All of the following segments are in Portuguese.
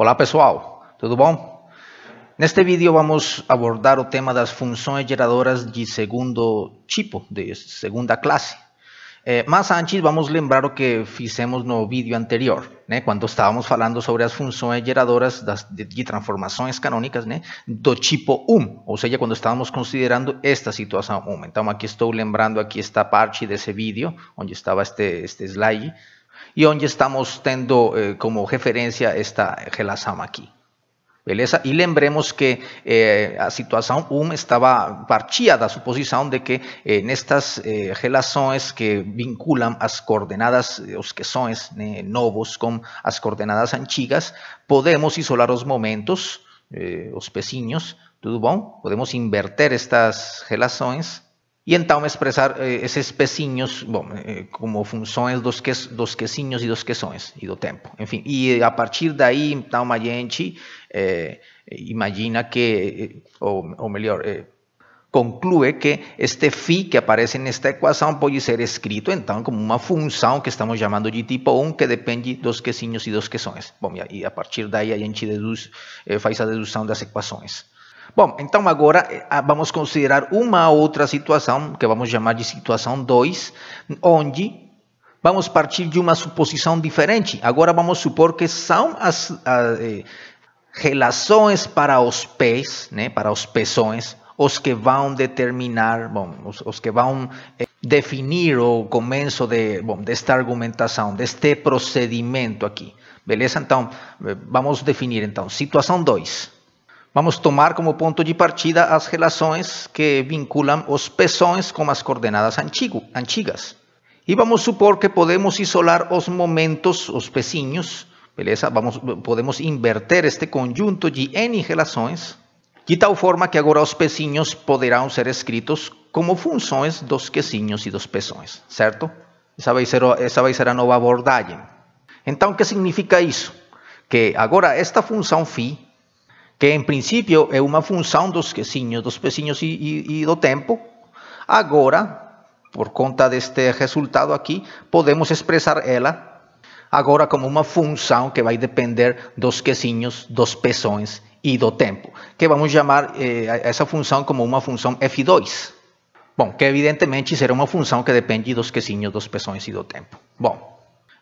Olá pessoal, tudo bom? Neste vídeo vamos abordar o tema das funções geradoras de segundo tipo, de segunda classe. É, mas antes vamos lembrar o que fizemos no vídeo anterior, né, quando estávamos falando sobre as funções geradoras das, de, de, transformações canônicas né, do tipo 1, ou seja, quando estávamos considerando esta situação 1. Então aqui estou lembrando aqui esta parte desse vídeo, onde estava este, este slide, e onde estamos tendo eh, como referência esta gelação aqui Beleza? E lembremos que eh, a situação 1 estava partia da suposição de que eh, nestas eh, relações que vinculam as coordenadas, eh, os que né, novos com as coordenadas antigas, podemos isolar os momentos, eh, os pezinhos, tudo bom? Podemos inverter estas relações e então expressar eh, esses pecinhos bom, eh, como funções dos, que, dos quezinhos e dos queções e do tempo. Enfim, e eh, a partir daí, então, a gente eh, imagina que, ou, eh, ou melhor, eh, conclui que este phi que aparece nesta equação pode ser escrito, então, como uma função que estamos chamando de tipo 1, que depende dos quecinhos e dos queções Bom, e a partir daí a gente deduz, faz a dedução das equações. Bom, então agora eh, ah, vamos considerar uma outra situação, que vamos chamar de situação 2, onde vamos partir de uma suposição diferente. Agora vamos supor que são as, as eh, relações para os pés, né, para os peções, os que vão determinar, bom, os, os que vão eh, definir o começo de, bom, desta argumentação, deste procedimento aqui. Beleza? Então, eh, vamos definir então, situação 2. Vamos tomar como ponto de partida as relações que vinculam os pezões com as coordenadas antigo, antigas. E vamos supor que podemos isolar os momentos, os pezinhos, beleza? Vamos, podemos inverter este conjunto de N relações, de tal forma que agora os pezinhos poderão ser escritos como funções dos quesinhos e dos peções, certo? Essa vai ser, essa vai ser a nova abordagem. Então, o que significa isso? Que agora esta função φ que em princípio é uma função dos quezinhos, dos pezinhos e, e, e do tempo, agora, por conta deste resultado aqui, podemos expressar ela agora como uma função que vai depender dos quezinhos, dos peções e do tempo, que vamos chamar eh, essa função como uma função f2. Bom, que evidentemente será uma função que depende dos quezinhos, dos peções e do tempo. Bom,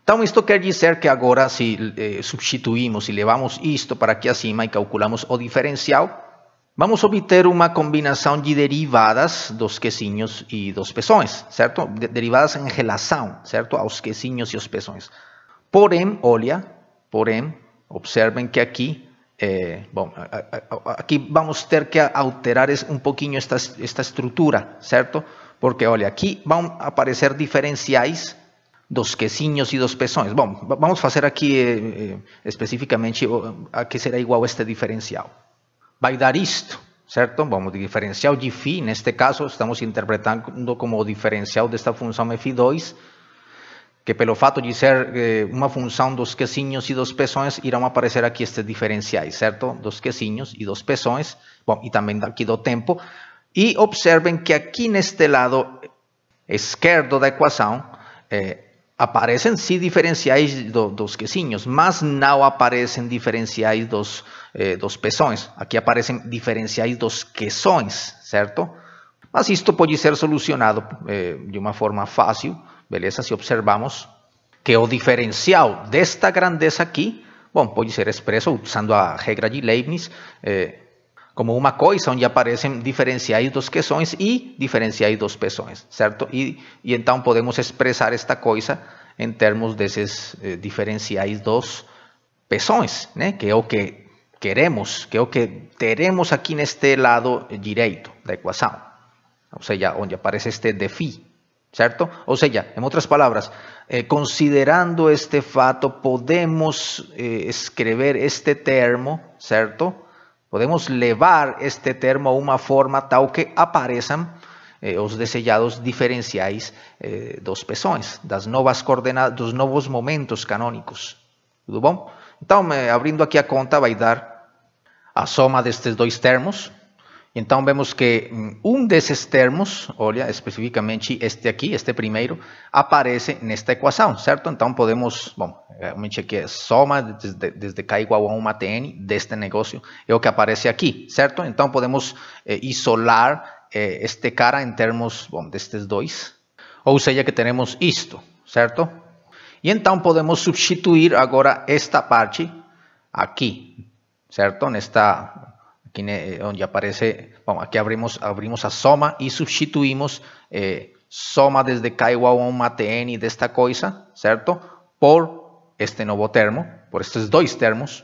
então, isto quer dizer que agora, se eh, substituímos e levamos isto para aqui acima e calculamos o diferencial, vamos obter uma combinação de derivadas dos quesinhos e dos peções, certo? De derivadas em relação, certo? Aos quesinhos e aos peções. Porém, olha, porém, observem que aqui, eh, bom, aqui vamos ter que alterar um pouquinho esta, esta estrutura, certo? Porque, olha, aqui vão aparecer diferenciais dos quezinhos e dos peções. Bom, vamos fazer aqui eh, eh especificamente a que será igual este diferencial. Vai dar isto, certo? Vamos o diferencial de φ, neste caso, estamos interpretando como o diferencial desta função f2, que pelo fato de ser eh, uma função dos quezinhos e dos peções, irão aparecer aqui estes diferenciais, certo? Dos quezinhos e dos peções, bom, e também aqui do tempo. E observem que aqui neste lado esquerdo da equação, eh, aparecem sim diferenciais do, dos quesinhos, mas não aparecem diferenciais dos, eh, dos peções. Aqui aparecem diferenciais dos queções, certo? Mas isto pode ser solucionado eh, de uma forma fácil, beleza? Se observamos que o diferencial desta grandeza aqui, bom, pode ser expresso usando a regra de Leibniz, eh, como una donde aparecen diferenciáis dos diferenciados y y diferenciados dos ¿cierto? Y, Y entonces podemos expresar esta en términos de esos esos dos pesones, ¿no? Que es ¿eh? o que queremos, que es lo que tenemos aquí en este lado de la ecuación. O sea, donde aparece este de phi, ¿cierto? O sea, en otras palabras, eh, considerando este fato, podemos eh, escribir este termo, ¿cierto?, Podemos levar este termo a uma forma tal que apareçam eh, os desejados diferenciais eh, dos peções, das novas coordenadas, dos novos momentos canônicos. Tudo bom? Então, eh, abrindo aqui a conta, vai dar a soma destes dois termos, então vemos que hum, um desses termos, olha, especificamente este aqui, este primeiro, aparece nesta equação, certo? Então podemos, bom, realmente aqui é soma desde, desde K igual a 1 até N deste negócio, é o que aparece aqui, certo? Então podemos eh, isolar eh, este cara em termos, bom, destes dois, ou seja que temos isto, certo? E então podemos substituir agora esta parte aqui, certo? Nesta eh, onde aparece, bom, aqui abrimos, abrimos a soma e substituímos eh, soma desde k Kaiwa até n de esta coisa, certo, Por este novo termo, por estes dois termos.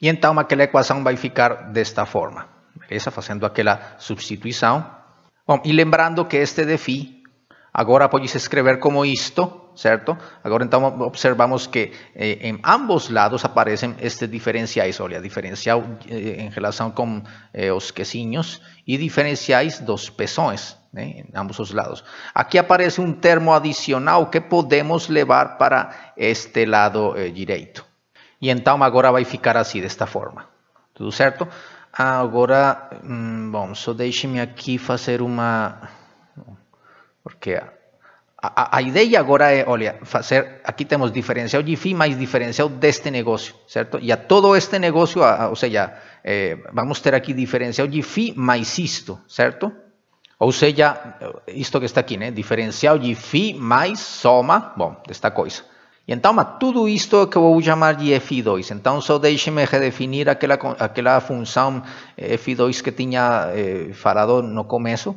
e então aquela equação vai ficar de esta forma, beleza? Fazendo aquela substituição, Bom, e lembrando que este de phi, agora pode escrever como isto certo agora então observamos que eh, ambos lados aparecem este diferenciais, olha, diferencial eh, relação com os eh, los quesiños diferenciais dos pezones, em ¿eh? ambos os lados. aqui aparece um termo adicional que podemos levar para este lado eh, direito. e então agora vai ficar assim de esta forma, ¿tudo certo? Agora, hum, mm, bom, só deixe-me aqui fazer uma... Porque a, a, ideia agora é, olha, fazer, aqui temos diferencial de FII mais diferencial deste negócio, certo? E a todo este negócio, a, a, ou seja, eh, vamos ter aqui diferencial de FII mais isto, certo? Ou seja, isto que está aqui, né? Diferencial de FII mais soma, bom, desta coisa. E então, mas tudo isto é que eu vou chamar de F2. Então, só deixe-me redefinir aquela, aquela função eh, F2 que tinha eh, falado no começo,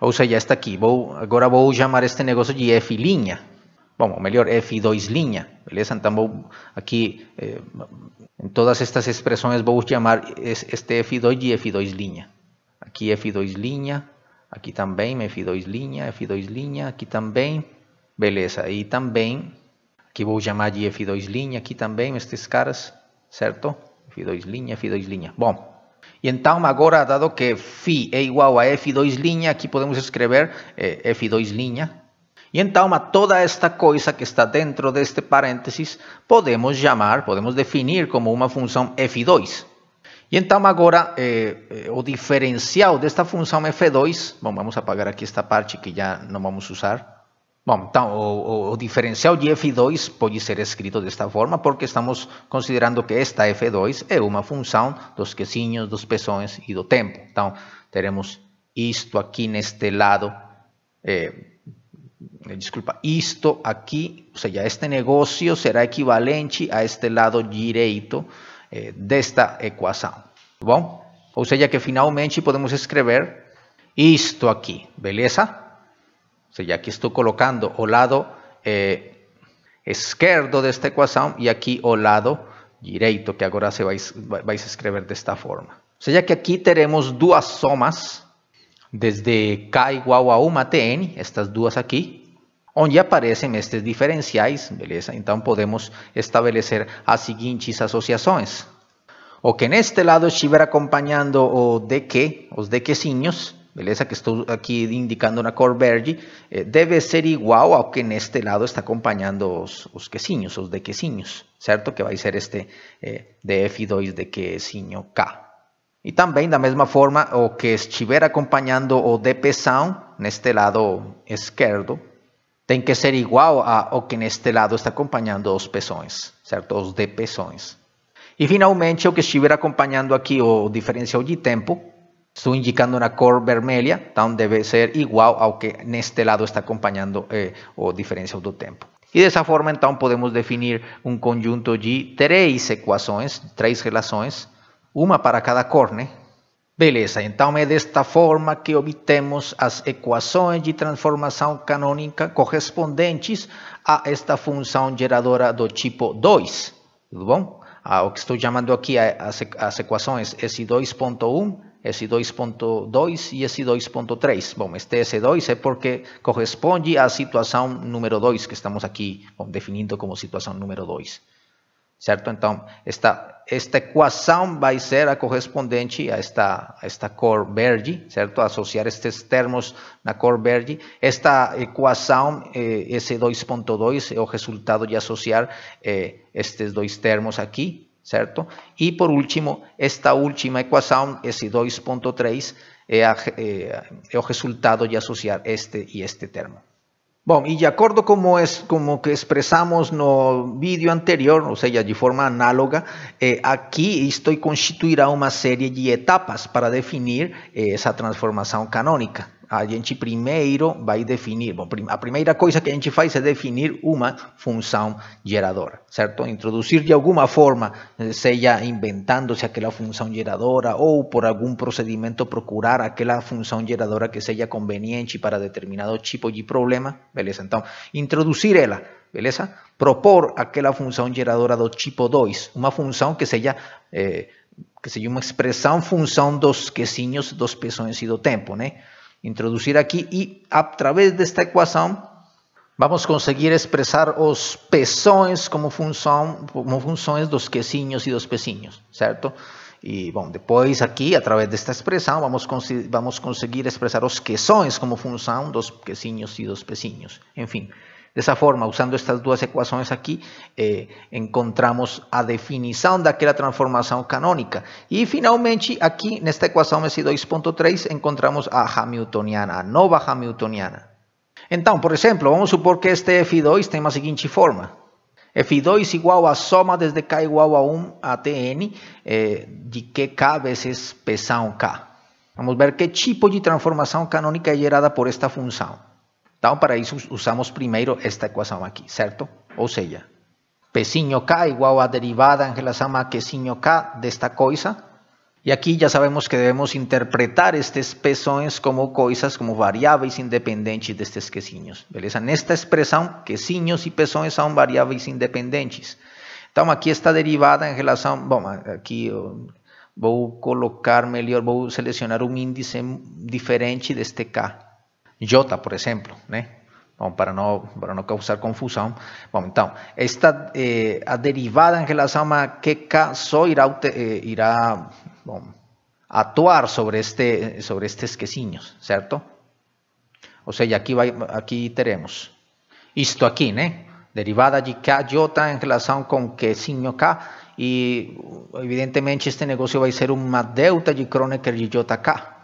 ou seja, está aqui. Vou, agora vou chamar este negócio de F'. Bom, melhor, F2', beleza? Então, vou aqui, eh, em todas estas expressões, vou chamar este F2 de F2'. Aqui F2', aqui também F2', F2', aqui também. Beleza, e também, aqui vou chamar de F2', aqui também, estes caras, certo? F2', F2'. Bom, Y entonces, agora, dado que φ é igual a f2', línea. Aquí podemos escribir eh, f2'. Y Y en toda esta cosa que está dentro de este paréntesis, podemos llamar, podemos definir como una función f2. Y entonces, agora eh, eh, o diferencial esta función f2, vamos vamos apagar aquí esta parte que ya no vamos a usar, Bom, então, o, o, diferencial de f2 pode ser escrito desta forma porque estamos considerando que esta f2 é uma função dos quesinhos, dos peções e do tempo. Então, teremos isto aqui neste lado, eh, eh desculpa, isto aqui, ou seja, este negócio será equivalente a este lado direito eh, desta equação, bom? Ou seja, que finalmente podemos escrever isto aqui, beleza? O sea, ya aquí estoy colocando o lado izquierdo eh, de esta ecuación y aquí o lado derecho, que ahora se vais a escribir de esta forma. sea, ya que aquí tenemos dos somas desde K igual a 1 tn estas dos aquí, donde aparecen estos diferenciais, beleza? Entonces podemos establecer las siguientes asociaciones. O que en este lado estiver acompañando o de que, os de signos. beleza? Que estou aqui indicando na cor verde, eh, deve ser igual ao que neste lado está acompanhando os, os quecinhos, os dequecinhos, certo? Que vai ser este eh, DF2 dequecinho K. E também, da mesma forma, o que estiver acompanhando o pesão neste lado esquerdo, tem que ser igual ao que neste lado está acompanhando os pezões, certo? Os pesões E finalmente, o que estiver acompanhando aqui o diferencial de tempo, Estou indicando uma cor vermelha, então deve ser igual ao que neste lado está acompanhando eh, a diferença do tempo. E dessa forma, então, podemos definir um conjunto de três equações, três relações, uma para cada cor, né? Beleza, então é desta forma que obtemos as equações de transformação canônica correspondentes a esta função geradora do tipo 2, tudo bom? Ah, o que estou chamando aqui as, equações S2.1 S2.2 e S2.3. Bom, este S2 é porque corresponde à situação número 2 que estamos aqui bom, definindo como situação número 2. Certo? Então, esta, esta equação vai ser a correspondente a esta, a esta cor verde, certo? Associar estes termos na cor verde. Esta equação, eh, S2.2, é o resultado de associar eh, estes dois termos aqui, certo? E por último, esta última equação, esse 2.3, é, é, é, o resultado de associar este e este termo. Bom, e de acordo como, o como que expressamos no vídeo anterior, ou seja, de forma análoga, eh, aqui isto constituirá uma série de etapas para definir eh, essa transformação canônica. A gente primeiro vai definir, bom, a primeira coisa que a gente faz é definir uma função geradora, certo? Introduzir de alguma forma, eh, seja inventando-se aquela função geradora ou por algum procedimento procurar aquela função geradora que seja conveniente para determinado tipo de problema, beleza? Então, introduzir ela, beleza? Propor aquela função geradora do tipo 2, uma função que seja... Eh, que seja uma expressão função dos quesinhos, dos peções e do tempo, né? introducir aquí y a través de esta ecuación vamos a conseguir expresar os pezones como función, como funciones dos quesiños y dos pezinhos, ¿cierto? Y bueno, después aquí, a través de esta expresión, vamos, vamos a conseguir expresar los quesones como función, dos quesiños y dos pezinhos. En fin, dessa forma, usando estas duas equações aqui, eh, encontramos a definição daquela transformação canônica. E finalmente, aqui nesta equação S2.3, encontramos a Hamiltoniana, a nova Hamiltoniana. Então, por exemplo, vamos supor que este F2 tem a seguinte forma. F2 igual a soma desde K igual a 1 até N, eh, de que K vezes P são K. Vamos ver que tipo de transformação canônica é gerada por esta função. para eso usamos primero esta ecuación aquí, ¿cierto? O sea, Pzinho K igual a derivada en sama a K de esta cosa. Y aquí ya sabemos que debemos interpretar estos pezones como cosas, como variables de estos estos ¿Bien? beleza? esta expresión, siños y pezones son variables independientes. Entonces, aquí está derivada relación... Bueno, aquí oh, voy a colocar voy a seleccionar un índice diferente de este K, Jota, por ejemplo, ¿eh? para no causar confusión. Bueno, então esta eh, derivada en relación a que só irá eh, irá bom, sobre este sobre ¿cierto? O sea, sea, aquí tenemos esto aquí, teremos isto aquí né? ¿eh? Derivada de KJ em relação con quesinho K Y evidentemente este negocio va a ser un más delta de Kronecker de JK.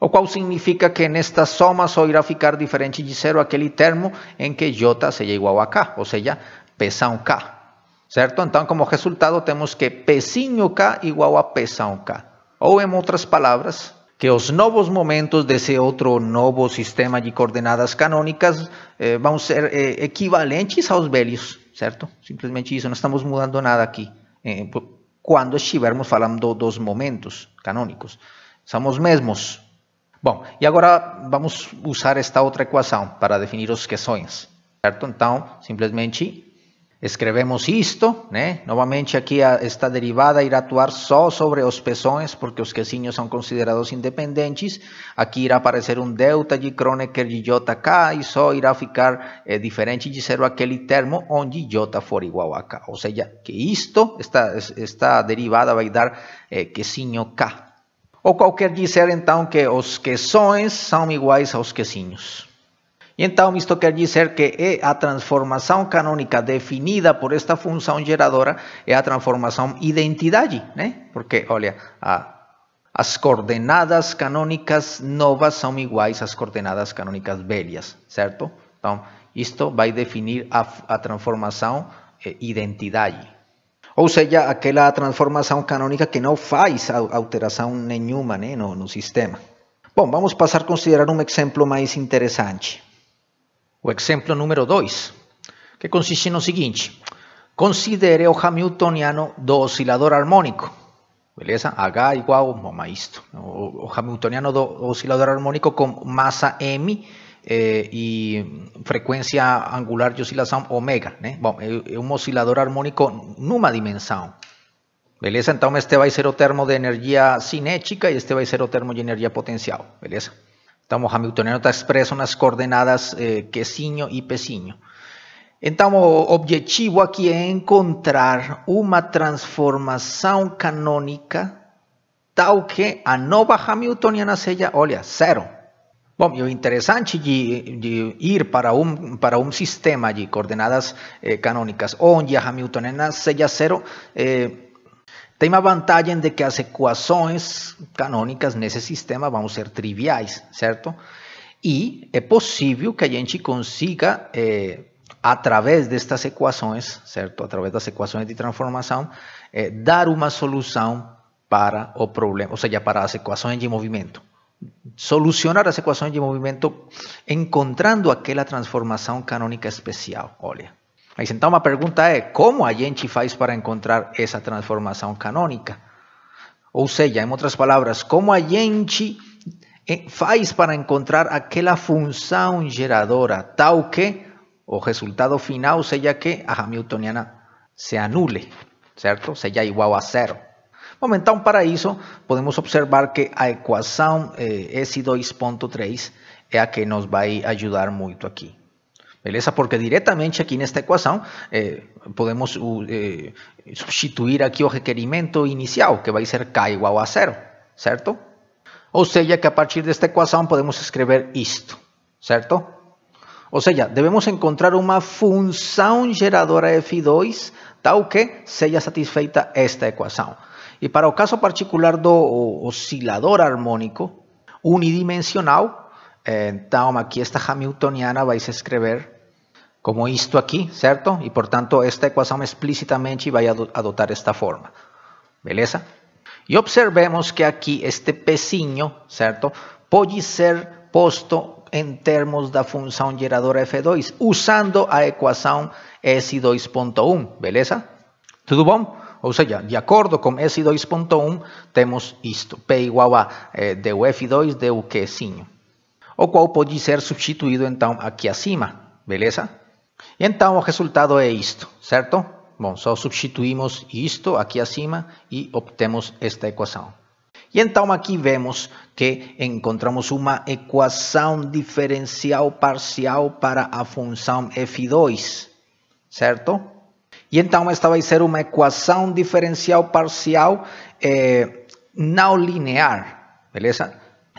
o qual significa que nesta soma só irá ficar diferente de zero aquele termo em que J seja igual a K, ou seja, pesa um K, certo? Então, como resultado, temos que p K igual a pesa um K. Ou, em outras palavras, que os novos momentos desse outro novo sistema de coordenadas canônicas eh, vão ser eh, equivalentes aos velhos, certo? Simplesmente isso, não estamos mudando nada aqui. Eh, quando estivermos falando dos momentos canônicos, são os mesmos. Bom, y e ahora vamos usar esta otra ecuación para definir os quesões, certo? Entonces, simplemente escrevemos isto, né? Novamente aquí esta derivada irá atuar só sobre os pezões, porque os quesinhos son considerados independientes. Aquí irá aparecer un delta de Kronecker de JK e só irá ficar eh, diferente de zero aquel termo onde J for igual a K. Ou seja, que isto, esta, esta derivada vai dar é, eh, quesinho K, Ou qualquer dizer então que os queções são iguais aos quecinhos. Então, isto quer dizer que é a transformação canônica definida por esta função geradora é a transformação identidade, né? Porque, olha, a as coordenadas canônicas novas são iguais às coordenadas canônicas velhas, certo? Então, isto vai definir a, a transformação eh, identidade. Ou seja, aquela transformação canônica que não faz alteração nenhuma né, no, no sistema. Bom, vamos passar a considerar um exemplo mais interessante. O exemplo número 2, que consiste no seguinte: considere o Hamiltoniano do oscilador harmônico. Beleza? H igual a isto. O Hamiltoniano do oscilador harmônico com massa M Eh, y frecuencia angular de oscilación omega né? Bom, é, oscilador armónico numa dimensión. Beleza? entonces este va a ser o termo de energía cinética y este va a ser o termo de energía potencial, beleza? estamos hamiltoniano está en las coordenadas eh, y e Pzinho. Então objetivo aquí es encontrar una transformación canónica tal que a nova hamiltoniana sea, olha, cero Bom, e o interessante de, de ir para um, para um sistema de coordenadas eh, canônicas onde a hamiltoniana é seja zero eh, tem uma vantagem de que as equações canônicas nesse sistema vão ser triviais, certo? E é possível que a gente consiga, eh, através destas equações, certo? Através das equações de transformação, eh, dar uma solução para o problema, ou seja, para as equações de movimento solucionar as equações de movimento encontrando aquela transformação canônica especial. Olha. Mas então a pergunta é: como a gente faz para encontrar essa transformação canônica? Ou seja, em outras palavras, como a gente eh, faz para encontrar aquela função geradora tal que o resultado final seja que a Hamiltoniana se anule, certo? Seja igual a zero. Vamos então para isso podemos observar que a equação eh, S2.3 é a que nos vai ajudar muito aqui. Beleza? Porque diretamente aqui nesta equação eh, podemos uh, eh, substituir aqui o requerimento inicial, que vai ser K igual a zero, certo? Ou seja, que a partir desta equação podemos escrever isto, certo? Ou seja, devemos encontrar uma função geradora F2 tal que seja satisfeita esta equação. Y para o caso particular do oscilador harmônico unidimensional, então eh, aqui esta hamiltoniana vai escrever como isto aqui, certo? E portanto esta equação explicitamente vai adotar esta forma, beleza? E observemos que aqui este pecinho, certo? Pode ser posto em termos da função geradora F2, usando a equação S2.1, beleza? Tudo bom? Ou seja, de acordo com s 2.1, temos isto, P igual a é, deu F2 deu Qzinho, o qual pode ser substituído então aqui acima, beleza? Então o resultado é isto, certo? Bom, só substituímos isto aqui acima e obtemos esta equação. E então aqui vemos que encontramos uma equação diferencial parcial para a função f2, certo? E então esta vai ser uma equação diferencial parcial eh, não linear, beleza?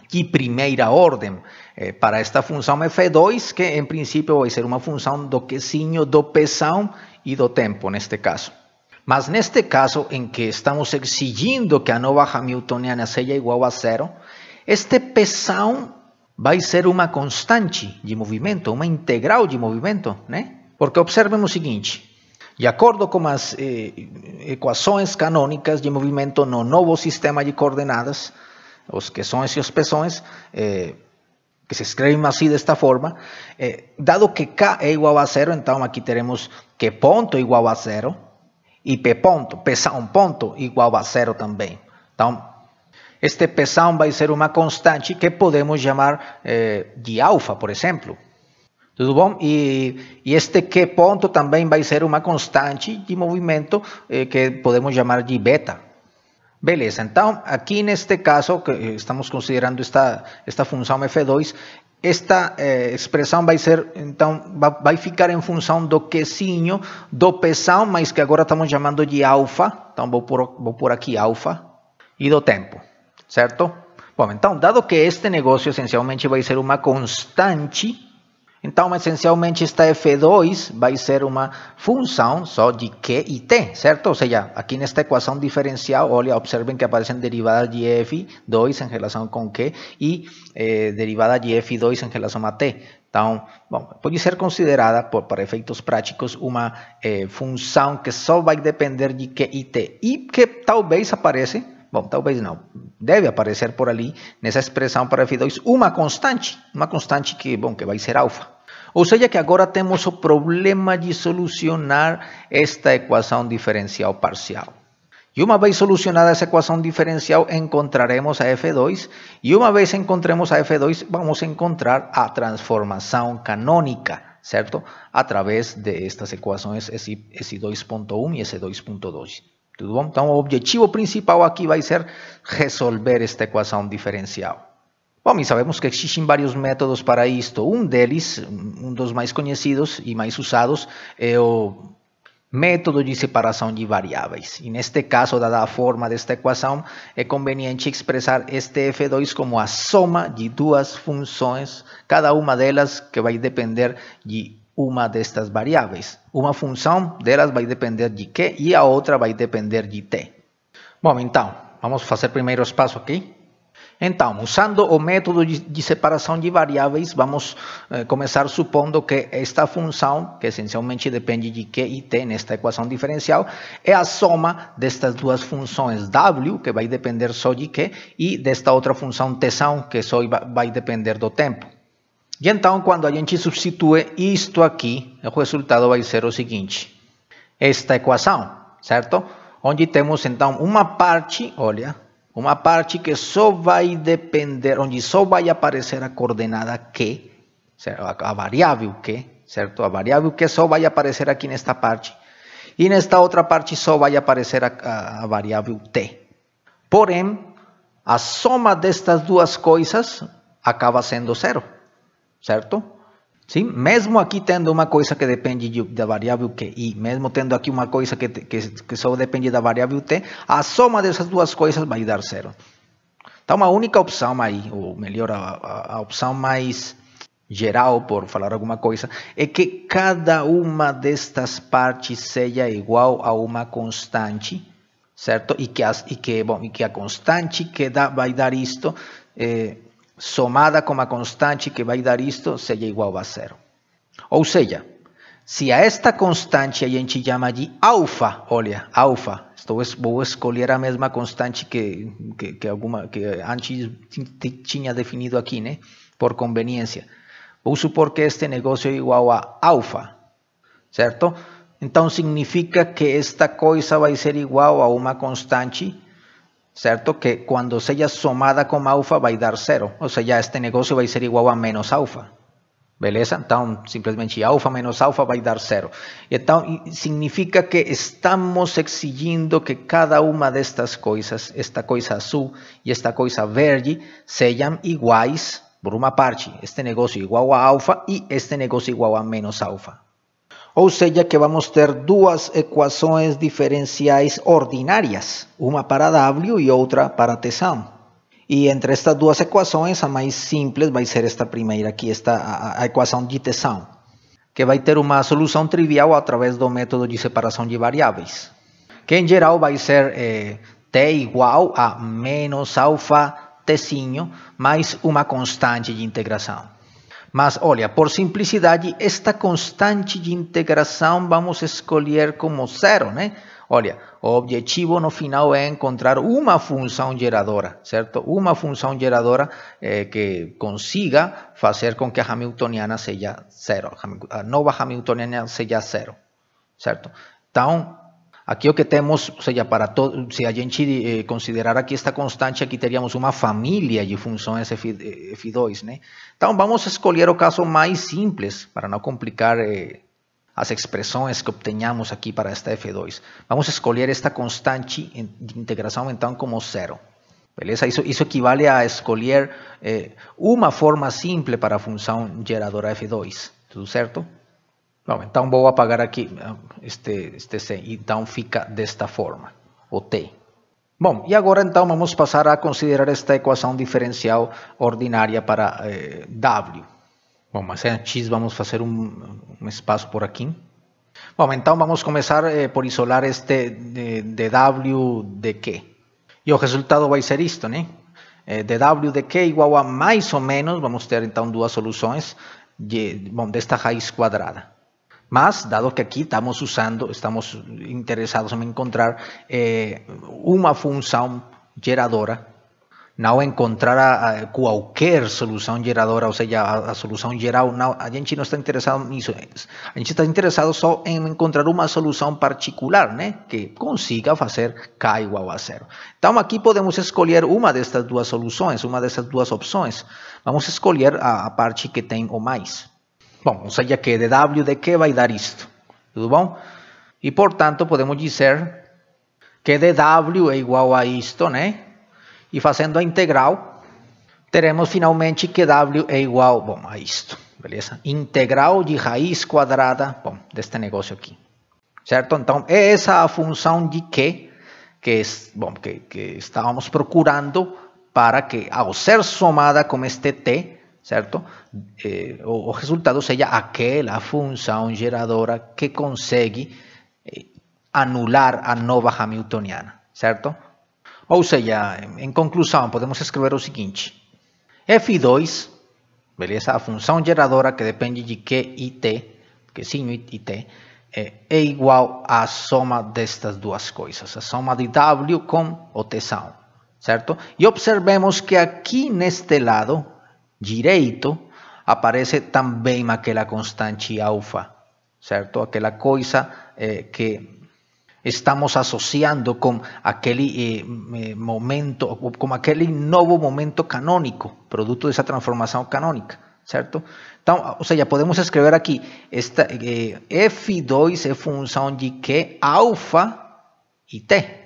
De primeira ordem eh, para esta função f2, que em princípio vai ser uma função do quesinho, do pesão e do tempo, neste caso. Mas neste caso, em que estamos exigindo que a nova Hamiltoniana seja igual a zero, este pesão vai ser uma constante de movimento, uma integral de movimento, né? Porque observemos o seguinte, eh, de acordo com as eh, equações canônicas de movimento no novo sistema de coordenadas, os que e os pesões, eh, que se escrevem assim desta forma, eh, dado que K é igual a zero, então aqui teremos que ponto igual a zero, e P ponto, p ponto, igual a zero também. Então, este pesão vai ser uma constante que podemos chamar eh, de alfa, por exemplo. Tudo bom? E, e, este que ponto também vai ser uma constante de movimento eh, que podemos chamar de beta. Beleza, então aqui neste caso, que eh, estamos considerando esta, esta função f2, esta eh, expressão vai ser, então, vai ficar em função do quezinho, do pesão, mas que agora estamos chamando de alfa, então vou por, vou por aqui alfa, e do tempo, certo? Bom, então, dado que este negócio essencialmente vai ser uma constante, então, essencialmente, esta f2 vai ser uma função só de q e t, certo? Ou seja, aqui nesta equação diferencial, olha, observem que aparecem derivadas de f2 em relação com q e eh, derivada de f2 em relação a t. Então, bom, pode ser considerada, por, para efeitos práticos, uma eh, função que só vai depender de q e t e que talvez apareça Bom, talvez não. Deve aparecer por ali, nessa expressão para F2, uma constante. Uma constante que, bom, que vai ser alfa. Ou seja que agora temos o problema de solucionar esta equação diferencial parcial. E uma vez solucionada essa equação diferencial, encontraremos a F2. E uma vez encontremos a F2, vamos encontrar a transformação canônica, certo? Através de estas equações S2.1 e S2.2. Tudo bom? Então, o objetivo principal aqui vai ser resolver esta equação diferencial. Bom, e sabemos que existem vários métodos para isto. Um deles, um dos mais conhecidos e mais usados, é o método de separação de variáveis. E neste caso, dada a forma desta equação, é conveniente expressar este f2 como a soma de duas funções, cada uma delas que vai depender de uma destas variáveis. Uma função delas vai depender de Q e a outra vai depender de T. Bom, então, vamos fazer primeiro espaço passos aqui. Então, usando o método de separação de variáveis, vamos eh, começar supondo que esta função, que essencialmente depende de Q e T nesta equação diferencial, é a soma destas duas funções W, que vai depender só de Q, e desta outra função T, que só vai depender do tempo. E então, quando a gente substitui isto aqui, o resultado vai ser o seguinte. Esta equação, certo? Onde temos, então, uma parte, olha, uma parte que só vai depender, onde só vai aparecer a coordenada Q, a variável Q, certo? A variável Q só vai aparecer aqui nesta parte. E nesta outra parte só vai aparecer a, a, a variável T. Porém, a soma destas duas coisas acaba sendo zero certo? Sim? Mesmo aqui tendo uma coisa que depende de, da variável QI, mesmo tendo aqui uma coisa que, que, que só depende da variável T, a soma dessas duas coisas vai dar zero. Então, a única opção aí, ou melhor, a, a, a opção mais geral, por falar alguma coisa, é que cada uma destas partes seja igual a uma constante, certo? E que, as, e que, bom, e que a constante que dá, vai dar isto, eh, somada com a constante que vai dar isto, seja igual a zero. Ou seja, se a esta constante a gente chama de alfa, olha, alfa, estou, vou escolher a mesma constante que, que, que, alguma, que antes tinha definido aqui, né? por conveniência. Vou supor que este negócio é igual a alfa, certo? Então significa que esta coisa vai ser igual a uma constante ¿Cierto? Que cuando sea somada con alfa va a dar cero. O sea, ya este negocio va a ser igual a menos alfa. Beleza? simplemente, simplemente alfa menos alfa a dar Y Entonces, significa que estamos exigiendo que cada una de estas cosas, esta cosa azul y esta cosa verde, sean iguales por una parte. Este negocio igual a alfa y este negocio igual a menos alfa. Ou seja que vamos ter duas equações diferenciais ordinárias, uma para W e outra para tesão. E entre estas duas equações, a mais simples vai ser esta primeira aqui, esta, a, a equação de tesão, que vai ter uma solução trivial através do método de separação de variáveis, que em geral vai ser eh, t igual a menos alfa tzinho mais uma constante de integração. Mas olha, por simplicidade, esta constante de integração vamos escolher como zero, né? Olha, o objetivo no final é encontrar uma função geradora, certo? Uma função geradora eh, que consiga fazer com que a Hamiltoniana seja zero, a nova Hamiltoniana seja zero, certo? Então, o que temos, o seja, para todo, a gente eh, considerar aqui esta constante, aqui teríamos uma família de funções F, F2, né? Então, vamos escolher o caso mais simples, para não complicar eh, as expressões que obtenhamos aqui para esta F2. Vamos escolher esta constante de integração, então, como zero. Beleza? Isso, isso equivale a escolher eh, uma forma simples para a função geradora F2. Tudo certo? bom então vou apagar aqui este, este C, então fica desta forma, o T. Bom, e agora então vamos passar a considerar esta equação diferencial ordinária para eh, W. Bom, mas em X vamos fazer um, um espaço por aqui. Bom, então vamos começar eh, por isolar este de, w de Q. E o resultado vai ser isto, né? Eh, w de Q igual a mais ou menos, vamos ter então duas soluções de, bom, desta raiz quadrada. Mas, dado que aqui estamos usando, estamos interessados em encontrar eh, una geradora, não encontrar a, a qualquer solução geradora, ou seja a, a solución geral, no, a gente não está interessado nisso. A gente está interessado só em encontrar uma solução particular, né que consiga fazer K igual a zero então aqui podemos escolher uma dessas duas soluções uma dessas duas opções Vamos escolher a, a parte que tem o mais. Bom, ou seja que de w de que vai dar isto, tudo bom? E portanto podemos dizer que DW é igual a isto, né? E fazendo a integral, teremos finalmente que W é igual bom, a isto, beleza? Integral de raiz quadrada bom, deste negócio aqui, certo? Então é essa a função de que, que, bom, que, que estávamos procurando para que ao ser somada com este T, certo? Eh, o, o, resultado seja aquela função geradora que consegue eh, anular a nova hamiltoniana, certo? Ou seja, em, em conclusão, podemos escrever o seguinte: F2, beleza? A função geradora que depende de Q e T, que sino e T, eh, é igual à soma destas duas coisas, a soma de W com o t tesão, certo? E observemos que aqui neste lado direito, aparece também aquela constante alfa, certo? Aquela coisa eh, que estamos associando com aquele eh, eh, momento, com aquele novo momento canônico, produto dessa transformação canônica, certo? Então, ou seja, podemos escrever aqui, esta, eh, F2 é função de Q, alfa e T.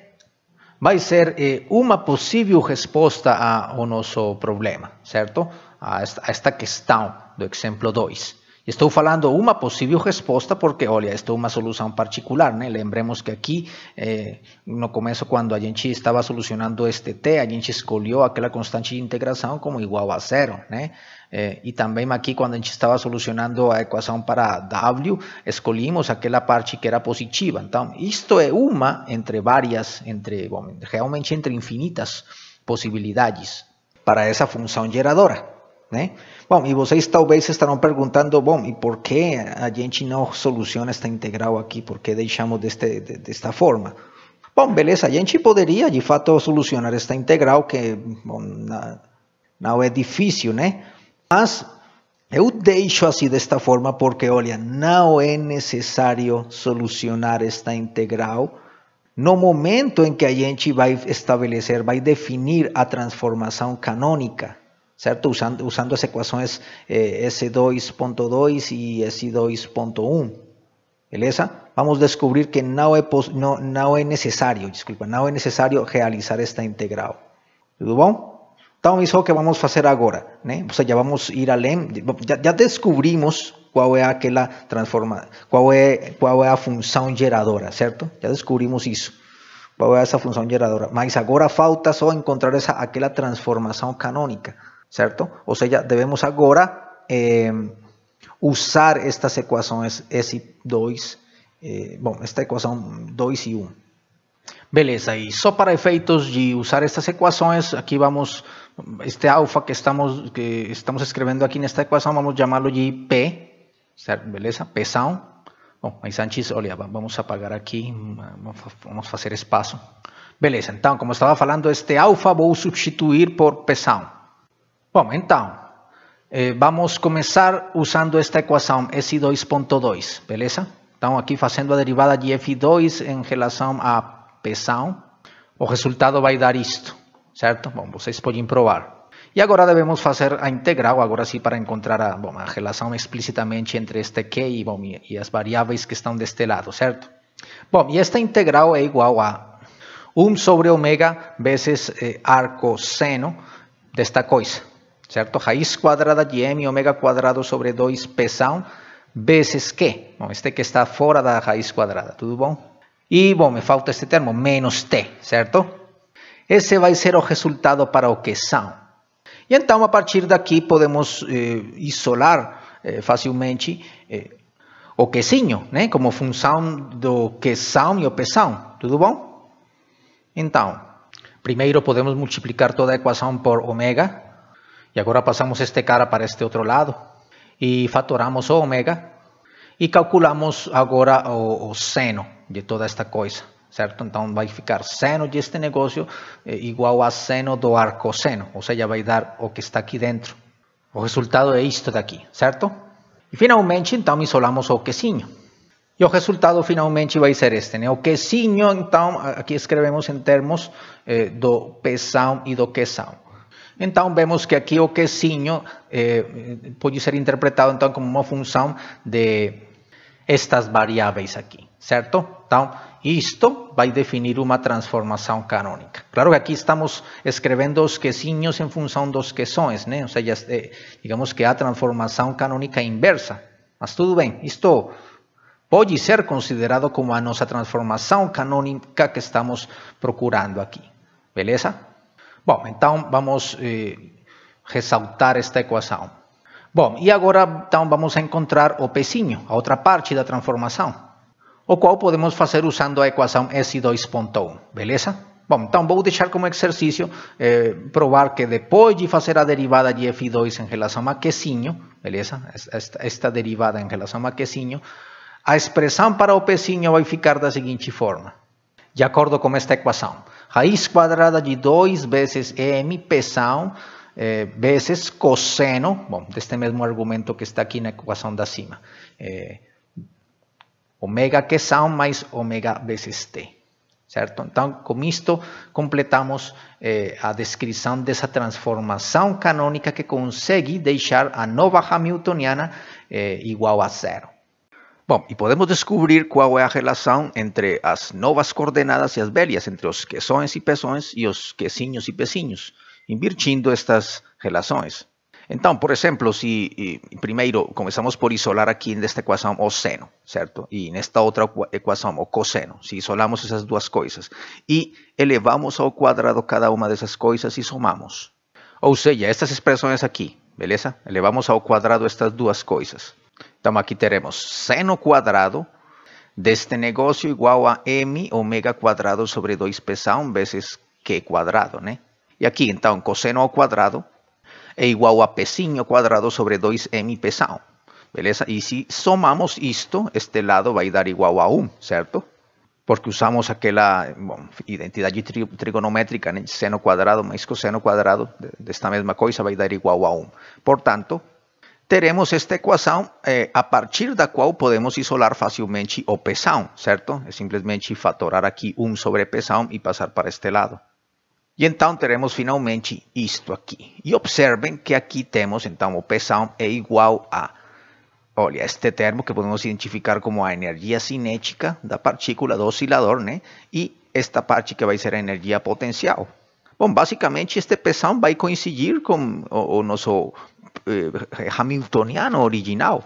Vai ser eh, uma possível resposta ao nosso problema, certo? a esta, questão do exemplo 2. Estou falando uma possível resposta porque, olha, esta é uma solução particular, né? Lembremos que aqui, eh, no começo, quando a gente estava solucionando este t, a gente escolheu aquela constante de integração como igual a zero, né? Eh, e também aqui, quando a gente estava solucionando a equação para W, escolhemos aquela parte que era positiva. Então, isto é uma entre várias, entre bom, realmente entre infinitas possibilidades para essa função geradora. Né? Bom, e vocês talvez estarão perguntando, bom, e por que a gente não soluciona esta integral aqui? Por que deixamos deste, desta forma? Bom, beleza, a gente poderia de fato solucionar esta integral, que bom, não é difícil, né? Mas eu deixo assim desta forma porque, olha, não é necessário solucionar esta integral no momento em que a gente vai estabelecer, vai definir a transformação canônica certo? Usando, usando as equações eh, S2.2 e S2.1, beleza? Vamos descobrir que não é, não, não é necessário, desculpa, não é necessário realizar esta integral, tudo bom? Então, isso é o que vamos fazer agora, né? ¿eh? Ou seja, vamos ir além, já, já descobrimos qual é aquela transforma, qual é, qual é a função geradora, certo? Já descobrimos isso qual é essa função geradora. Mas agora falta só encontrar essa, aquela transformação canônica certo? Ou seja, devemos agora eh, usar estas equações S2, bom, esta equação 2 e 1. Beleza, e só para efeitos de usar estas equações, aqui vamos, este alfa que estamos, que estamos escrevendo aqui nesta equação, vamos chamá-lo de P, certo? Beleza? sound. Bom, oh, aí Sanches, olha, vamos apagar aqui, vamos fazer espaço. Beleza, então, como estava falando, este alfa vou substituir por sound. Bom, então, eh, vamos começar usando esta equação S2.2, beleza? Então, aqui fazendo a derivada de F2 em relação a p o resultado vai dar isto, certo? Bom, vocês podem provar. E agora devemos fazer a integral, agora sim, para encontrar a, bom, a relação explicitamente entre este Q e, bom, e as variáveis que estão deste lado, certo? Bom, e esta integral é igual a 1 sobre ω vezes eh, arco seno desta coisa, certo raiz quadrada de m ômega quadrado sobre 2 pesão vezes que. Bom, este que está fora da raiz quadrada, tudo bom? E, bom, me falta este termo, menos t, certo? Esse vai ser o resultado para o que são. E então, a partir daqui, podemos eh, isolar eh, facilmente eh, o quesinho, né? ¿eh? Como função do que são e o pesão, tudo bom? Então, primeiro podemos multiplicar toda a equação por ômega, e agora passamos este cara para este outro lado e fatoramos o omega e calculamos agora o, o, seno de toda esta coisa, certo? Então vai ficar seno de este negócio eh, igual a seno do arcosseno, ou seja, vai dar o que está aqui dentro. O resultado é isto daqui, certo? E finalmente, então, isolamos o quesinho. E o resultado finalmente vai ser este, né? O quesinho, então, aqui escrevemos em termos eh, do pesão e do quesão. Então, vemos que aqui o quesinho eh, pode ser interpretado então como uma função de estas variáveis aqui, certo? Então, isto vai definir uma transformação canônica. Claro que aqui estamos escrevendo os quesinhos em função dos quesões, né? Ou seja, eh, digamos que há transformação canônica inversa. Mas tudo bem, isto pode ser considerado como a nossa transformação canônica que estamos procurando aqui. Beleza? Bom, então vamos eh, ressaltar esta equação. Bom, e agora então vamos encontrar o pezinho, a outra parte da transformação, o qual podemos fazer usando a equação S2.1, beleza? Bom, então vou deixar como exercício eh, provar que depois de fazer a derivada de F2 em relação a Qzinho, beleza? Esta, esta derivada em relação a Qzinho, a expressão para o Pzinho vai ficar da seguinte forma, de acordo com esta equação. Raiz quadrada de 2 vezes m, pesão, eh, é, vezes cosseno, bom, deste mesmo argumento que está aqui na equação da cima. É, eh, ômega que são mais ômega vezes t. Certo? Então, com isto, completamos eh, a descrição dessa transformação canônica que consegue deixar a nova Hamiltoniana eh, igual a zero. Bom, e podemos descobrir qual é a relação entre as novas coordenadas e as velhas, entre os queções e peções e os quecinhos e pecinhos, invertindo estas relações. Então, por exemplo, se primeiro começamos por isolar aqui nesta equação o seno, certo? E nesta outra equação o cosseno. Se isolamos essas duas coisas e elevamos ao quadrado cada uma dessas coisas e somamos. Ou seja, estas expressões aqui, beleza? Elevamos ao quadrado estas duas coisas. Entonces aquí tenemos seno cuadrado de este negocio igual a m omega cuadrado sobre 2 pesado veces k cuadrado, y né? Y Y coseno cuadrado coseno cuadrado es igual a pesinho cuadrado sobre 2m pesado. Beleza? Y si sumamos esto, este lado va a dar igual a 1, ¿cierto? Porque usamos aquella identidad trigonométrica, tri trigonométrica, más seno cuadrado cuadrado de esta misma cosa va a dar igual a 1. Por tanto... teremos esta equação eh, a partir da qual podemos isolar facilmente o p certo? É simplesmente fatorar aqui 1 sobre p e passar para este lado. E então teremos finalmente isto aqui. E observem que aqui temos então o p é igual a, olha, este termo que podemos identificar como a energia cinética da partícula do oscilador, né? E esta parte que vai ser a energia potencial. Bom, basicamente este p vai coincidir com o, o nosso eh, hamiltoniano original.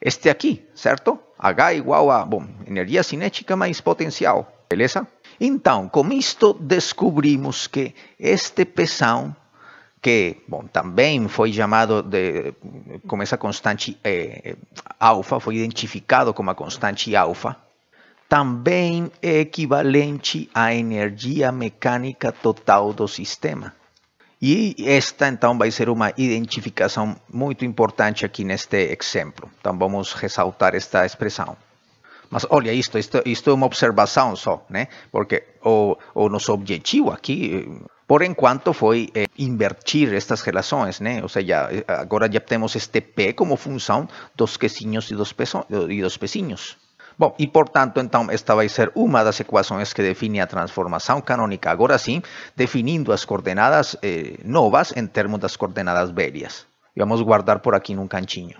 Este aqui, certo? H igual a, bom, energia cinética mais potencial, beleza? Então, com isto descobrimos que este pesão, que bom, também foi chamado de, como essa constante eh, alfa, foi identificado como a constante alfa, também é equivalente à energia mecânica total do sistema. E esta então vai ser uma identificação muito importante aqui neste exemplo. Então vamos ressaltar esta expressão. Mas olha isto, isto, isto é uma observação só, né? Porque o, o nosso objetivo aqui, por enquanto, foi é, invertir estas relações, né? Ou seja, eh, agora já temos este P como função dos quesinhos e dos, peso, e dos pezinhos. Bom, e portanto, então, esta vai ser uma das equações que define a transformação canônica, agora sim, definindo as coordenadas eh, novas em termos das coordenadas velhas. E vamos guardar por aqui num cantinho.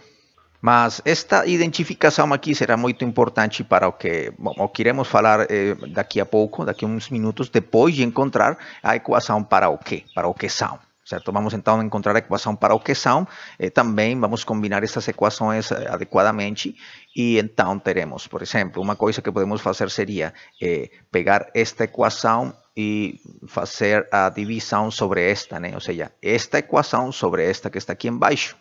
Mas esta identificação aqui será muito importante para o que, bom, o que iremos falar eh, daqui a pouco, daqui a uns minutos, depois de encontrar a equação para o que, para o que são. Certo? Vamos então encontrar a equação para o que são, eh, também vamos combinar essas equações eh, adequadamente e então teremos, por exemplo, uma coisa que podemos fazer seria eh, pegar esta equação e fazer a divisão sobre esta, né? ou seja, esta equação sobre esta que está aqui embaixo.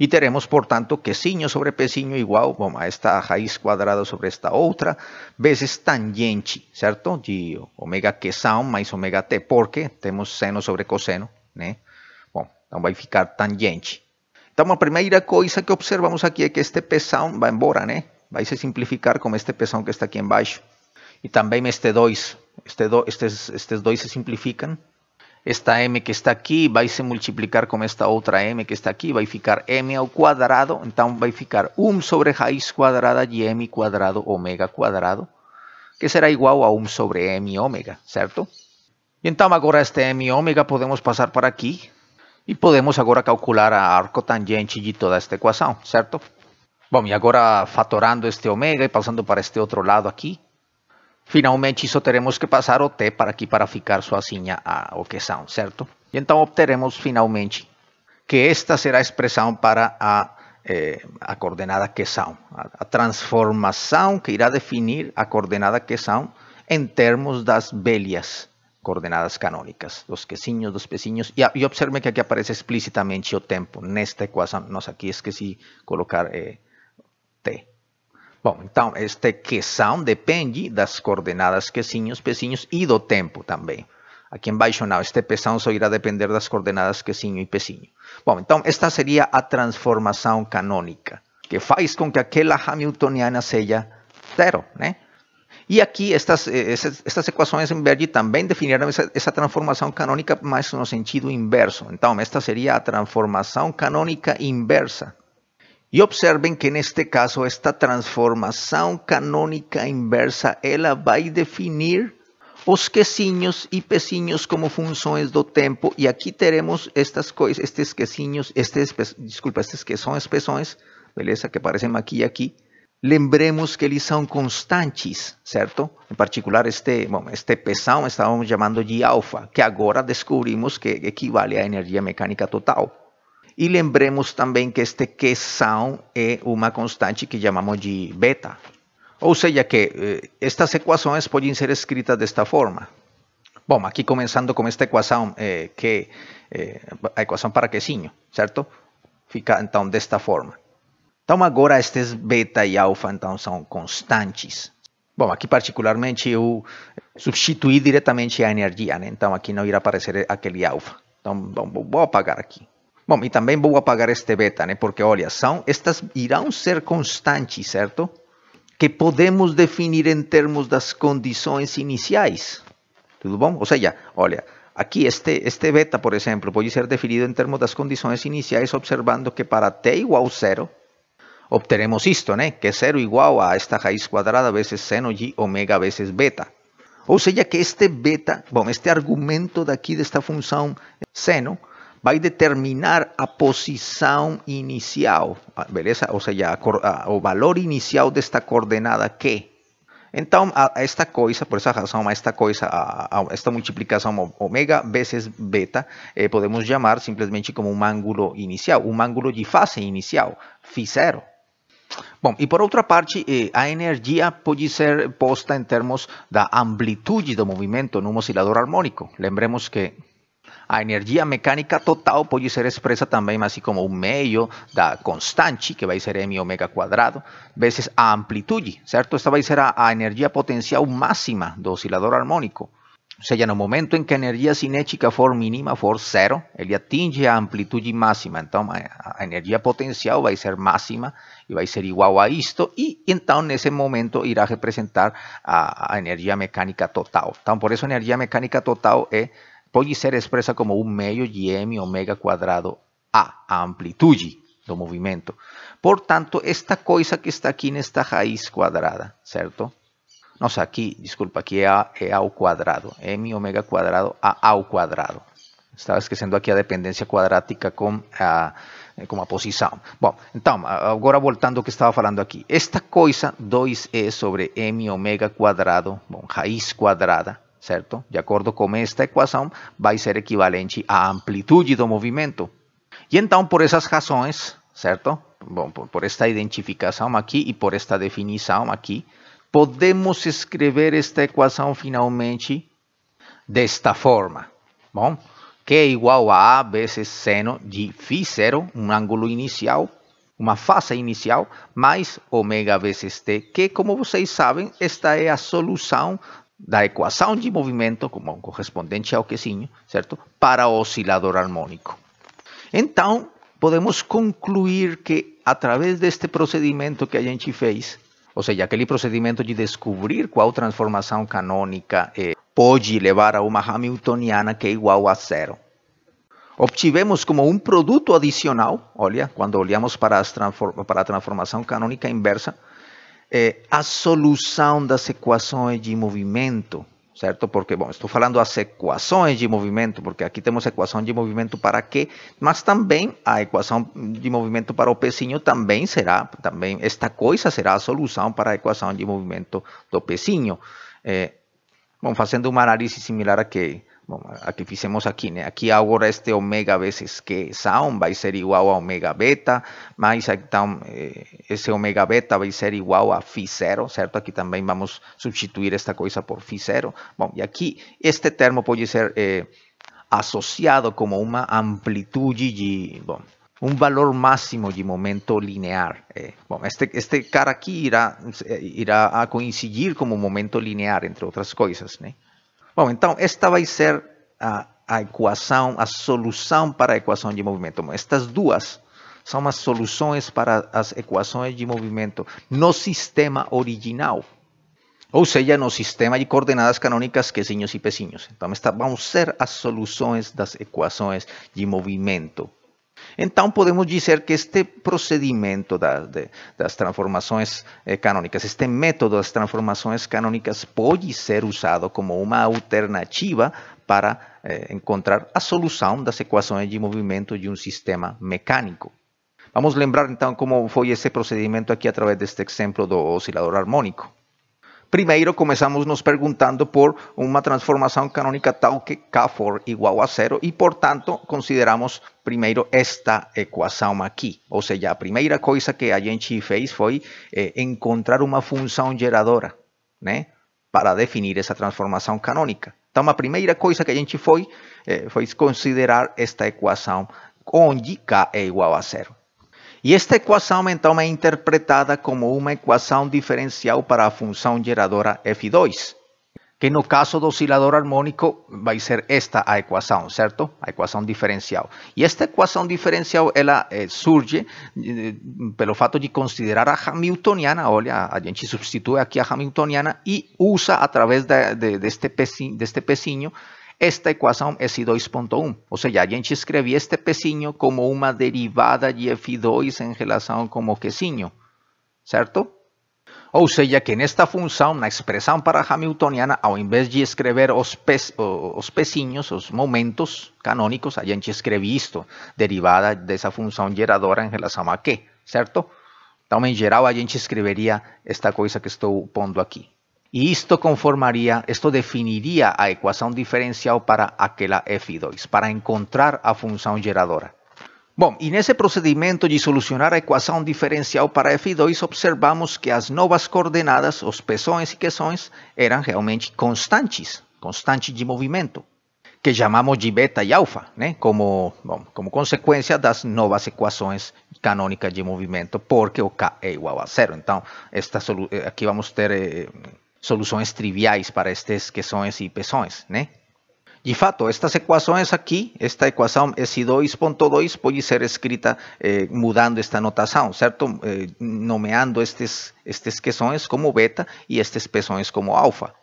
E teremos, portanto, quezinho sobre pezinho igual bom, a esta raiz quadrada sobre esta outra, vezes tangente, certo? De ômega quezão mais ômega t, porque temos seno sobre cosseno, né? Bom, então vai ficar tangente. Então, a primeira cosa que observamos aquí é que este va vai embora, né? ¿eh? Vai a simplificar como este pezón que está en embaixo. Y también este 2. Este do, este se simplifican. Esta m que está aquí vai a multiplicar con esta otra m que está aquí, va a ficar m cuadrado. Entonces, Então, a ficar 1 sobre raiz quadrada y m cuadrado omega cuadrado, Que será igual a 1 sobre m ¿cierto? Y entonces, agora este m omega podemos pasar para aquí. E podemos agora calcular a tangente de toda esta equação, certo? Bom, e agora fatorando este ômega e passando para este outro lado aqui, finalmente só teremos que passar o t para aqui para ficar sozinha a equação, certo? E então obteremos finalmente que esta será a expressão para a, eh, a coordenada questão, a, a transformação que irá definir a coordenada questão em termos das velhas coordenadas canônicas, os quezinhos, dos pezinhos, e, e, observe que aqui aparece explicitamente o tempo nesta equação, nossa, aqui esqueci colocar eh, t. Bom, então, que sound depende das coordenadas quezinhos, pezinhos e do tempo também. Aqui embaixo não, este peção só irá depender das coordenadas quezinho e pezinho. Bom, então esta seria a transformação canônica, que faz com que aquela hamiltoniana seja zero, né? ¿eh? E aqui estas, eh, estas equações em verde também definiram essa, essa transformação canônica, mas no sentido inverso. Então, esta seria a transformação canônica inversa. E observem que neste caso, esta transformação canônica inversa, ela vai definir os quesinhos e pezinhos como funções do tempo e aqui teremos estas coisas, estes quesinhos, estes, desculpa, estes que são espessões beleza, que aparecem aqui e aqui, lembremos que eles são constantes, certo? Em particular, este, bom, este pesão estávamos chamando de alfa, que agora descobrimos que equivale à energia mecânica total. E lembremos também que este questão é uma constante que chamamos de beta. Ou seja, que eh, estas equações podem ser escritas desta forma. Bom, aqui começando com esta equação, eh, que, eh, a equação para quezinho, certo? Fica então desta forma. Então agora estes beta e alfa então são constantes. Bom, aqui particularmente eu substituí diretamente a energia, né? então aqui não irá aparecer aquele alfa. Então bom, vou apagar aqui. Bom, e também vou apagar este beta, né? porque olha, são, estas irão ser constantes, certo? Que podemos definir em termos das condições iniciais. Tudo bom? Ou seja, olha, Aqui, este, este beta, por exemplo, pode ser definido em termos das condições iniciais, observando que para t igual a zero, obteremos isto, né? Que é zero igual a esta raiz quadrada vezes seno de omega vezes beta. Ou seja, que este beta, bom, este argumento daqui desta função seno, vai determinar a posição inicial, beleza? Ou seja, a a, o valor inicial desta coordenada Q. Então, a, esta coisa, por essa razão, a esta coisa, a, esta multiplicação omega vezes beta, eh, podemos chamar simplesmente como um ângulo inicial, um ângulo de fase inicial, φ0. Bom, y por otra parte, la eh, a energia ser posta em termos amplitud de movimiento en un oscilador armónico. Lembremos que a energía mecánica total puede ser expressa también así como un medio da constante, que a ser m omega cuadrado, veces a amplitud, certo? Esta a ser a, energía potencial máxima do oscilador armónico. Ou seja, no momento em que a energia cinética for mínima, for zero, ele atinge a amplitude máxima. Então, a energia potencial vai ser máxima e vai ser igual a isto. E então, nesse momento, irá representar a, a energia mecânica total. Então, por isso, a energia mecânica total é, pode ser expressa como um meio de m omega quadrado a, a amplitude do movimento. Portanto, esta coisa que está aqui nesta raiz quadrada, certo? no, aqui desculpa aqui a, ao quadrado m omega quadrado a ao quadrado Estava esquecendo aqui a dependência quadrática com a, com a eh, posição. Bom, então, agora voltando ao que estava falando aqui. Esta coisa, 2e sobre m ômega quadrado, bom, raiz quadrada, certo? De acordo com esta equação, vai ser equivalente à amplitude do movimento. E então, por essas razões, certo? Bom, por, por esta identificação aqui e por esta definição aqui, podemos escrever esta equação finalmente desta forma. Bom, que é igual a A vezes seno de φ0, um ângulo inicial, uma fase inicial, mais ômega vezes t, que como vocês sabem, esta é a solução da equação de movimento, como correspondente ao quezinho, certo? Para o oscilador harmônico. Então, podemos concluir que através deste procedimento que a gente fez, ou seja, aquele procedimento de descobrir qual transformação canônica é, eh, pode levar a uma hamiltoniana que é igual a zero. Obtivemos como um produto adicional, olha, quando olhamos para, para eh, a transformação canônica inversa, é, a solução das equações de movimento certo? Porque, bom, estou falando as equações de movimento, porque aqui temos equação de movimento para Q, mas também a equação de movimento para o pezinho também será, também esta coisa será a solução para a equação de movimento do pezinho. Eh, é, bom, fazendo uma análise similar a que Bom, aqui fizemos aqui, né? Aqui agora este ômega vezes Q são vai ser igual a ômega beta, mais então eh, esse ômega beta vai ser igual a φ zero, certo? Aqui também vamos substituir esta coisa por φ zero. Bom, e aqui este termo pode ser eh, associado como uma amplitude de... Bom, um valor máximo de momento linear. É, eh. bom, este, este cara aqui irá, eh, irá coincidir como momento linear, entre outras coisas, né? Bom, então esta vai ser a, a equação, a solução para a equação de movimento. estas duas são as soluções para as equações de movimento no sistema original. Ou seja, no sistema de coordenadas canônicas Qzinhos é e Pzinhos. Então, estas vão ser as soluções das equações de movimento. Então, podemos dizer que este procedimento da, de, das transformações eh, canônicas, este método das transformações canônicas, pode ser usado como uma alternativa para eh, encontrar a solução das equações de movimento de um sistema mecânico. Vamos lembrar então como foi esse procedimento aqui através deste exemplo do oscilador harmônico. Primeiro começamos nos perguntando por uma transformação canônica tal que k igual a zero e, portanto, consideramos primeiro esta equação aqui. Ou seja, a primeira coisa que a gente fez foi eh, encontrar uma função geradora né, para definir essa transformação canônica. Então, a primeira coisa que a gente foi eh, foi considerar esta equação onde K é igual a zero. E esta equação então é interpretada como uma equação diferencial para a função geradora f2, que no caso do oscilador harmônico vai ser esta a equação, certo? A equação diferencial. E esta equação diferencial ela eh, surge eh, pelo fato de considerar a Hamiltoniana, olha, a gente substitui aqui a Hamiltoniana e usa através de, de, deste, pecinho, deste pecinho esta ecuação é F2.1, ou seja, a gente escrevia este pezinho como uma derivada de F2 em relação com o Qzinho, certo? Ou seja, que nesta função, na expressão para Hamiltoniana, ao invés de escrever os, pes, os pezinhos, os momentos canônicos, a gente escreve isto, derivada dessa função geradora em relação a Q, certo? Então, em geral, a gente escreveria esta coisa que estou pondo aqui. E isto conformaria, isto definiria a equação diferencial para aquela F2, para encontrar a função geradora. Bom, e nesse procedimento de solucionar a equação diferencial para F2, observamos que as novas coordenadas, os peções e questões, eram realmente constantes, constantes de movimento, que chamamos de beta e alfa, né? como, bom, como consequência das novas equações canônicas de movimento, porque o K é igual a zero. Então, esta eh, aqui vamos ter... Eh, soluções triviais para estas questões e pressões, né? De fato, estas equações aqui, esta equação S2.2 pode ser escrita eh, mudando esta notação, certo? Eh, nomeando estes, estas questões como beta e estas pressões como alfa.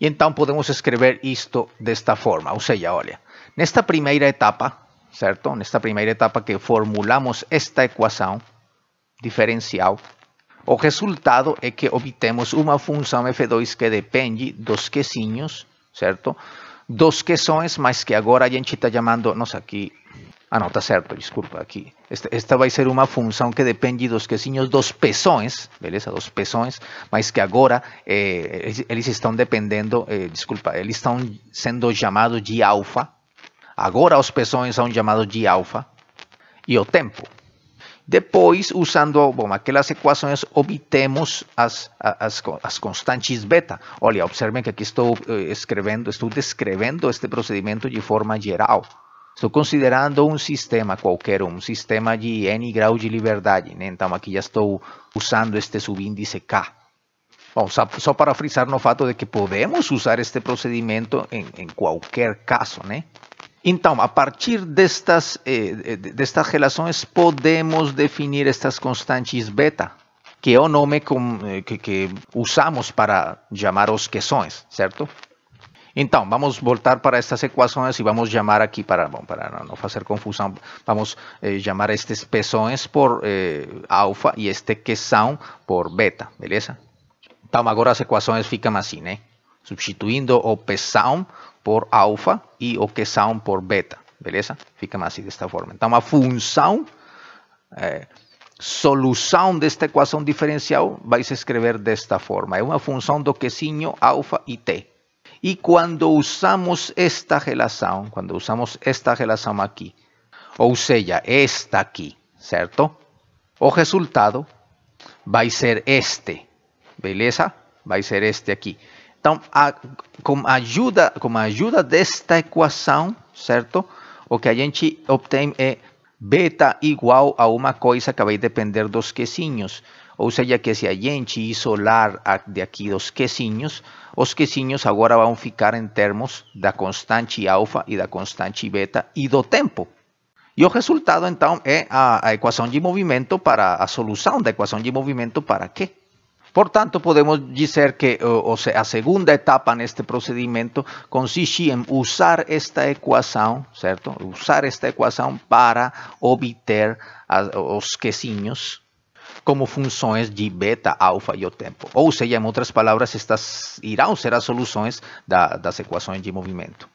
E então podemos escrever isto desta forma, ou seja, olha, nesta primeira etapa, certo? Nesta primeira etapa que formulamos esta equação diferencial, o resultado é que obtemos uma função f2 que depende dos quesinhos, certo? Dos quesões, mas que agora a gente está chamando... Nossa, aqui... Ah, não, está certo, desculpa, aqui. Esta, esta vai ser uma função que depende dos quesinhos dos peções, beleza? Dos peções, mas que agora eh, eles, estão dependendo, eh, desculpa, eles estão sendo chamados de alfa. Agora os peções são chamados de alfa. E o tempo, depois, usando bom, aquelas equações, obtemos as, as, as constantes beta. Olha, observem que aqui estou eh, escrevendo, estou descrevendo este procedimento de forma geral. Estou considerando um sistema qualquer, um sistema de n graus de liberdade. Né? Então, aqui já estou usando este subíndice K. Bom, só, só, para frisar no fato de que podemos usar este procedimento em, em qualquer caso, né? Então, a partir destas, eh, eh, destas relações, podemos definir estas constantes beta, que é o nome eh, que, que usamos para chamar os quesões, certo? Então, vamos voltar para estas equações e vamos chamar aqui, para, bom, para não fazer confusão, vamos eh, chamar estes peções por eh, alfa e este quesão por beta, beleza? Então, agora as equações ficam assim, né? Substituindo o peção por alfa y o que sound por beta. Beleza? Fica más así, de esta forma. Entonces, una función, solución de esta ecuación diferencial a escribir de esta forma. Es una función do quesinho alfa y t. Y cuando usamos esta relación, cuando usamos esta relación aquí, o sea, esta aquí, ¿cierto? O resultado va a ser este, beleza? a ser este aquí. Então, a, com, ajuda, com a ajuda desta equação, certo? O que a gente obtém é beta igual a uma coisa que vai depender dos quesinhos. Ou seja, que se a gente isolar de aqui os quesinhos, os quesinhos agora vão ficar em termos da constante alfa e da constante beta e do tempo. E o resultado, então, é a, a equação de movimento para a solução da equação de movimento para quê? Portanto, podemos dizer que a segunda etapa neste procedimento consiste em usar esta equação, certo? Usar esta equação para obter os quesinhos como funções de beta, alfa e o tempo. Ou seja, em outras palavras, estas irão ser as soluções da, das equações de movimento.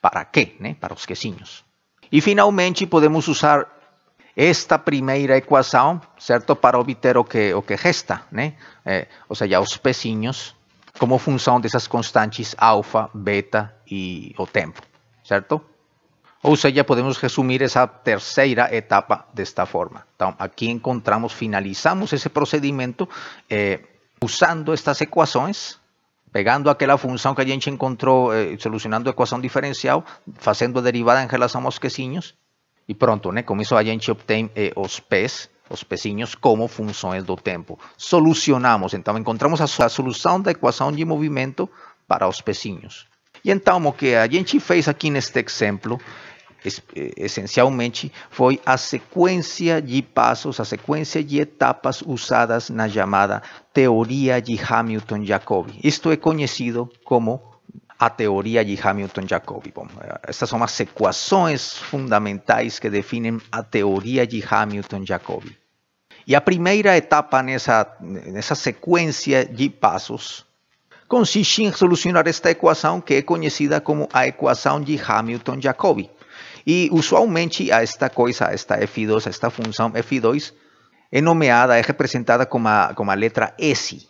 Para quê? Né? Para os quesinhos. E finalmente podemos usar esta primeira equação, certo? Para obter o que, o que resta, né? É, eh, ou seja, os pezinhos como função dessas constantes alfa, beta e o tempo, certo? Ou seja, podemos resumir essa terceira etapa desta forma. Então, aqui encontramos, finalizamos esse procedimento eh, usando estas equações, pegando aquela função que eh, a gente encontrou, solucionando a equação diferencial, fazendo a derivada em relação aos quesinhos e pronto, né? Com isso a gente obtém eh, os pés, os pezinhos, como funções do tempo. Solucionamos, então encontramos a solução da equação de movimento para os pezinhos. E então o que a gente fez aqui neste exemplo eh, essencialmente foi a sequência de passos, a sequência de etapas usadas na chamada teoria de Hamilton-Jacobi. Isto é conhecido como a teoria de Hamilton-Jacobi. Bom, eh, essas são as equações fundamentais que definem a teoria de Hamilton-Jacobi. E a primeira etapa nessa, nessa sequência de passos consiste em solucionar esta equação que é conhecida como a equação de Hamilton-Jacobi. E usualmente esta coisa, esta f2, esta função f2, é nomeada, é representada com a, como a letra S.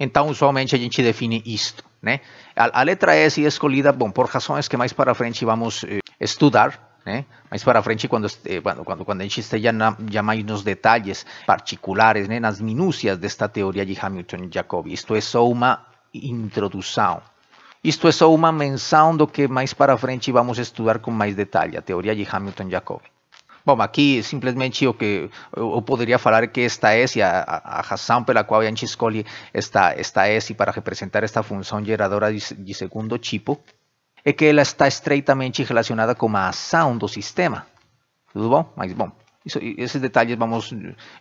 Então, usualmente a gente define isto, né? A, a letra S é escolhida, bom, por razões que mais para frente vamos eh, estudar, né? Eh, mais para frente, quando, quando, eh, quando a gente esteja na, já mais nos detalhes particulares, né? Eh, nas minúcias desta teoria de Hamilton Jacobi. Isto é só uma introdução. Isto é só uma menção do que mais para frente vamos estudar com mais detalhe, a teoria de Hamilton Jacobi. Bom, aqui simplesmente o que eu poderia falar é que esta S, a, a razão pela qual a gente escolhe esta, esta S para representar esta função geradora de, de segundo tipo, é que ela está estreitamente relacionada com a ação do sistema. Tudo bom? Mas bom, isso, esses detalhes vamos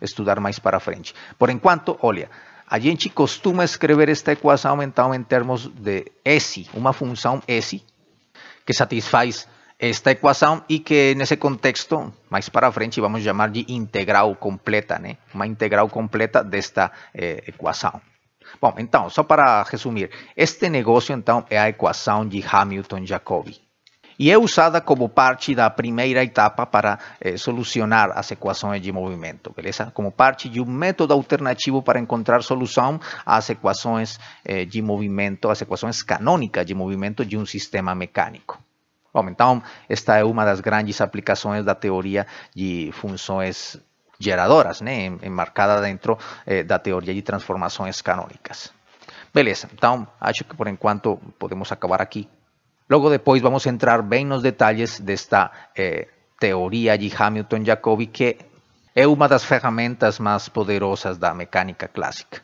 estudar mais para frente. Por enquanto, olha, a gente costuma escrever esta equação então em termos de S, uma função S que satisfaz esta equação e que nesse contexto, mais para frente, vamos chamar de integral completa, né? Uma integral completa desta equação. Eh, Bom, então, só para resumir, este negócio então é a equação de Hamilton-Jacobi e é usada como parte da primeira etapa para eh, solucionar as equações de movimento, beleza? Como parte de um método alternativo para encontrar solução às equações eh, de movimento, às equações canônicas de movimento de um sistema mecânico. entonces esta es una de las grandes de la teoría de funciones geradoras, enmarcada dentro eh, de la teoría de transformaciones canónicas. Beleza, entonces, acho que por cuanto podemos acabar aquí. Luego después vamos a entrar en los detalles de esta eh, teoría de Hamilton-Jacobi que es una de las herramientas más poderosas de la mecánica clásica.